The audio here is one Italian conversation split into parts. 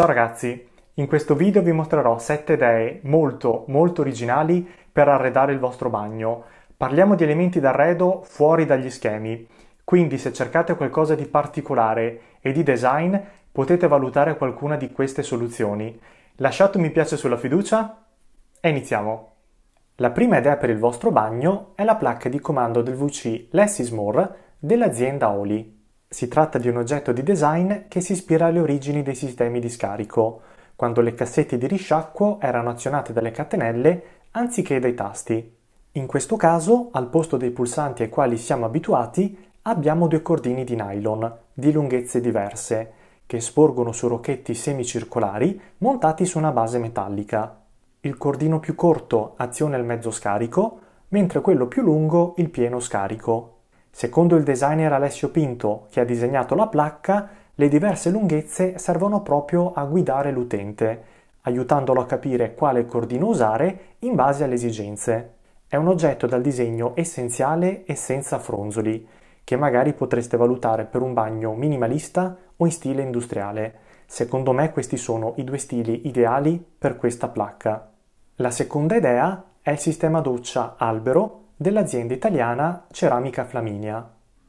Ciao ragazzi, in questo video vi mostrerò 7 idee molto molto originali per arredare il vostro bagno. Parliamo di elementi d'arredo fuori dagli schemi, quindi se cercate qualcosa di particolare e di design potete valutare qualcuna di queste soluzioni. Lasciate un mi piace sulla fiducia e iniziamo! La prima idea per il vostro bagno è la placca di comando del VC Less is More dell'azienda Oli. Si tratta di un oggetto di design che si ispira alle origini dei sistemi di scarico, quando le cassette di risciacquo erano azionate dalle catenelle anziché dai tasti. In questo caso, al posto dei pulsanti ai quali siamo abituati, abbiamo due cordini di nylon di lunghezze diverse che sporgono su rocchetti semicircolari montati su una base metallica. Il cordino più corto aziona il mezzo scarico, mentre quello più lungo il pieno scarico. Secondo il designer Alessio Pinto, che ha disegnato la placca, le diverse lunghezze servono proprio a guidare l'utente, aiutandolo a capire quale cordino usare in base alle esigenze. È un oggetto dal disegno essenziale e senza fronzoli, che magari potreste valutare per un bagno minimalista o in stile industriale. Secondo me questi sono i due stili ideali per questa placca. La seconda idea è il sistema doccia albero dell'azienda italiana Ceramica Flaminia.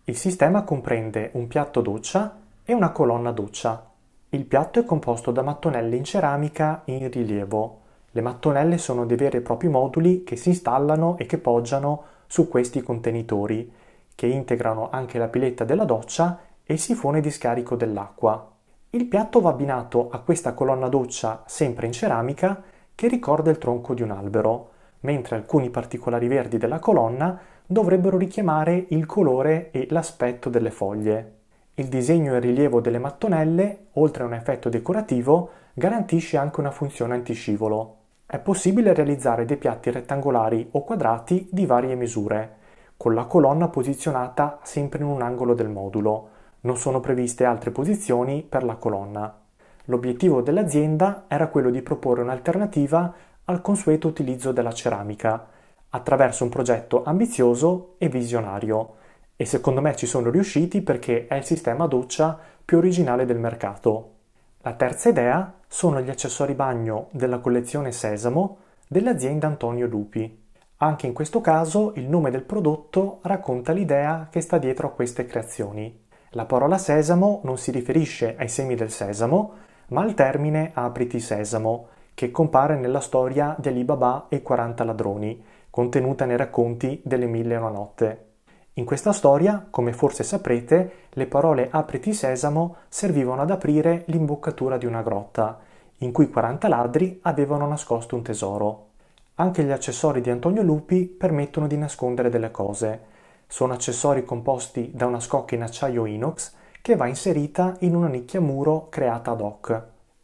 Il sistema comprende un piatto doccia e una colonna doccia. Il piatto è composto da mattonelle in ceramica in rilievo. Le mattonelle sono dei veri e propri moduli che si installano e che poggiano su questi contenitori, che integrano anche la piletta della doccia e il sifone di scarico dell'acqua. Il piatto va abbinato a questa colonna doccia sempre in ceramica che ricorda il tronco di un albero mentre alcuni particolari verdi della colonna dovrebbero richiamare il colore e l'aspetto delle foglie. Il disegno e il rilievo delle mattonelle, oltre a un effetto decorativo, garantisce anche una funzione antiscivolo. È possibile realizzare dei piatti rettangolari o quadrati di varie misure, con la colonna posizionata sempre in un angolo del modulo. Non sono previste altre posizioni per la colonna. L'obiettivo dell'azienda era quello di proporre un'alternativa al consueto utilizzo della ceramica attraverso un progetto ambizioso e visionario e secondo me ci sono riusciti perché è il sistema doccia più originale del mercato. La terza idea sono gli accessori bagno della collezione Sesamo dell'azienda Antonio Lupi. Anche in questo caso il nome del prodotto racconta l'idea che sta dietro a queste creazioni. La parola sesamo non si riferisce ai semi del sesamo, ma al termine apriti sesamo, che compare nella storia di Alibaba e i 40 ladroni, contenuta nei racconti delle Mille e una notte. In questa storia, come forse saprete, le parole apriti sesamo servivano ad aprire l'imboccatura di una grotta, in cui 40 ladri avevano nascosto un tesoro. Anche gli accessori di Antonio Lupi permettono di nascondere delle cose. Sono accessori composti da una scocca in acciaio inox che va inserita in una nicchia muro creata ad hoc.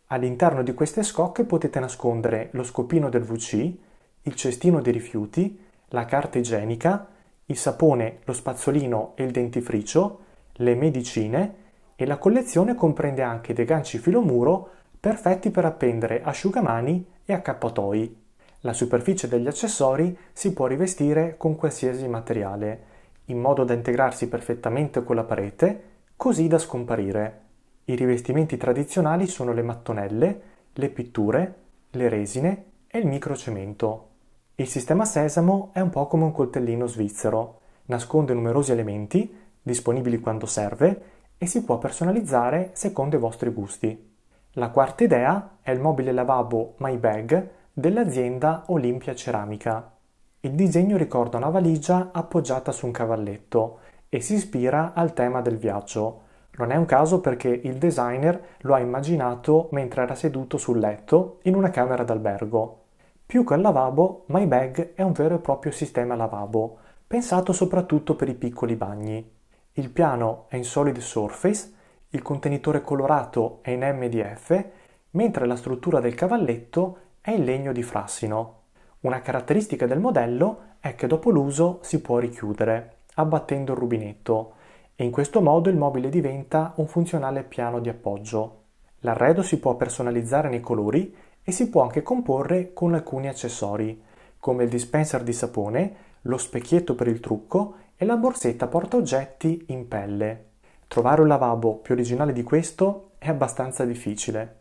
All'interno di queste scocche potete nascondere lo scopino del VC, il cestino dei rifiuti, la carta igienica, il sapone, lo spazzolino e il dentifricio, le medicine e la collezione comprende anche dei ganci filomuro perfetti per appendere asciugamani e accappatoi. La superficie degli accessori si può rivestire con qualsiasi materiale, in modo da integrarsi perfettamente con la parete, così da scomparire. I rivestimenti tradizionali sono le mattonelle, le pitture, le resine e il microcemento. Il sistema Sesamo è un po' come un coltellino svizzero, nasconde numerosi elementi, disponibili quando serve, e si può personalizzare secondo i vostri gusti. La quarta idea è il mobile lavabo My Bag dell'azienda Olimpia Ceramica. Il disegno ricorda una valigia appoggiata su un cavalletto e si ispira al tema del viaggio, non è un caso perché il designer lo ha immaginato mentre era seduto sul letto in una camera d'albergo. Più che al lavabo, MyBag è un vero e proprio sistema lavabo, pensato soprattutto per i piccoli bagni. Il piano è in solid surface, il contenitore colorato è in MDF, mentre la struttura del cavalletto è in legno di frassino. Una caratteristica del modello è che dopo l'uso si può richiudere, abbattendo il rubinetto, e in questo modo il mobile diventa un funzionale piano di appoggio. L'arredo si può personalizzare nei colori e si può anche comporre con alcuni accessori, come il dispenser di sapone, lo specchietto per il trucco e la borsetta porta oggetti in pelle. Trovare un lavabo più originale di questo è abbastanza difficile.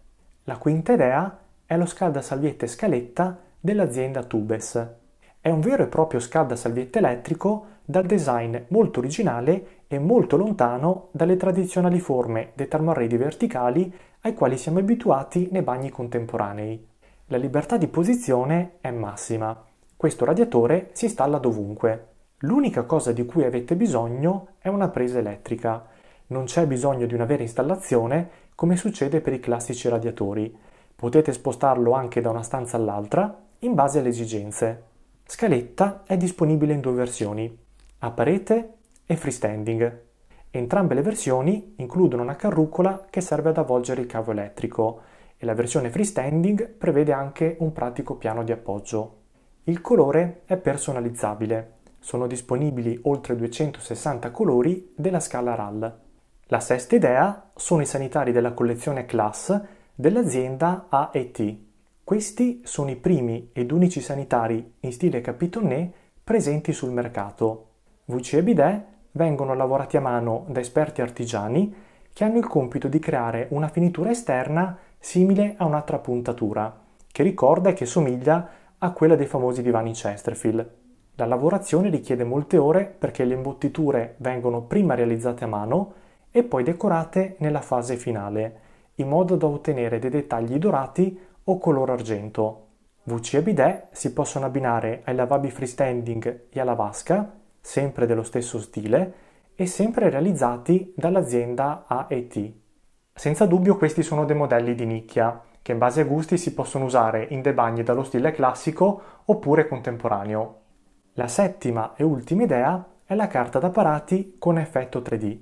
La quinta idea è lo scaldasalviette scaletta dell'azienda Tubes. È un vero e proprio scaldasalviette elettrico dal design molto originale e molto lontano dalle tradizionali forme dei termoarredi verticali ai quali siamo abituati nei bagni contemporanei. La libertà di posizione è massima. Questo radiatore si installa dovunque. L'unica cosa di cui avete bisogno è una presa elettrica. Non c'è bisogno di una vera installazione come succede per i classici radiatori. Potete spostarlo anche da una stanza all'altra in base alle esigenze. Scaletta è disponibile in due versioni, a parete e freestanding. Entrambe le versioni includono una carrucola che serve ad avvolgere il cavo elettrico e la versione freestanding prevede anche un pratico piano di appoggio. Il colore è personalizzabile. Sono disponibili oltre 260 colori della scala RAL. La sesta idea sono i sanitari della collezione Class dell'azienda AET. Questi sono i primi ed unici sanitari in stile capitonné presenti sul mercato. VC e Bidet vengono lavorati a mano da esperti artigiani che hanno il compito di creare una finitura esterna simile a una trapuntatura, che ricorda e che somiglia a quella dei famosi divani Chesterfield. La lavorazione richiede molte ore perché le imbottiture vengono prima realizzate a mano e poi decorate nella fase finale, in modo da ottenere dei dettagli dorati o color argento. VC e bidet si possono abbinare ai lavabi freestanding e alla vasca sempre dello stesso stile e sempre realizzati dall'azienda AET. Senza dubbio questi sono dei modelli di nicchia che in base ai gusti si possono usare in dei bagni dallo stile classico oppure contemporaneo. La settima e ultima idea è la carta da parati con effetto 3D.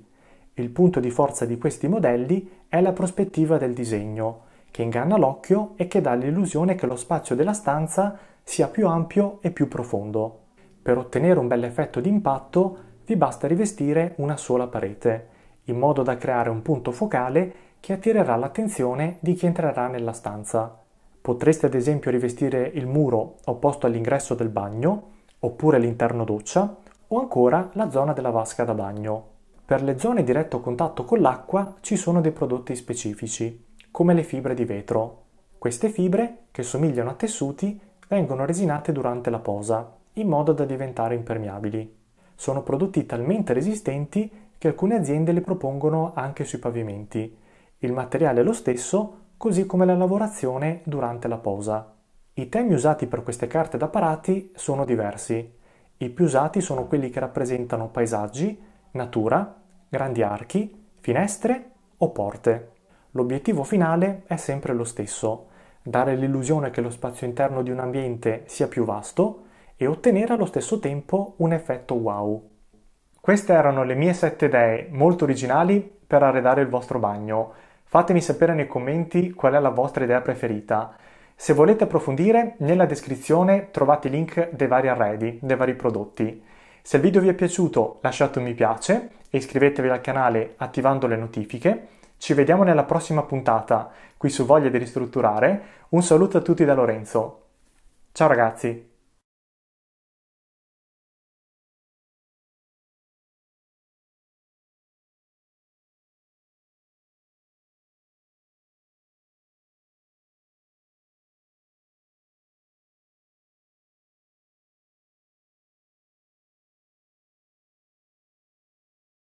Il punto di forza di questi modelli è la prospettiva del disegno, che inganna l'occhio e che dà l'illusione che lo spazio della stanza sia più ampio e più profondo. Per ottenere un bel effetto di impatto vi basta rivestire una sola parete, in modo da creare un punto focale che attirerà l'attenzione di chi entrerà nella stanza. Potreste ad esempio rivestire il muro opposto all'ingresso del bagno, oppure l'interno doccia, o ancora la zona della vasca da bagno. Per le zone in diretto contatto con l'acqua ci sono dei prodotti specifici, come le fibre di vetro. Queste fibre, che somigliano a tessuti, vengono resinate durante la posa in modo da diventare impermeabili. Sono prodotti talmente resistenti che alcune aziende li propongono anche sui pavimenti. Il materiale è lo stesso, così come la lavorazione durante la posa. I temi usati per queste carte da parati sono diversi. I più usati sono quelli che rappresentano paesaggi, natura, grandi archi, finestre o porte. L'obiettivo finale è sempre lo stesso, dare l'illusione che lo spazio interno di un ambiente sia più vasto e ottenere allo stesso tempo un effetto wow. Queste erano le mie 7 idee molto originali per arredare il vostro bagno. Fatemi sapere nei commenti qual è la vostra idea preferita. Se volete approfondire, nella descrizione trovate i link dei vari arredi, dei vari prodotti. Se il video vi è piaciuto lasciate un mi piace e iscrivetevi al canale attivando le notifiche. Ci vediamo nella prossima puntata qui su Voglia di Ristrutturare. Un saluto a tutti da Lorenzo. Ciao ragazzi!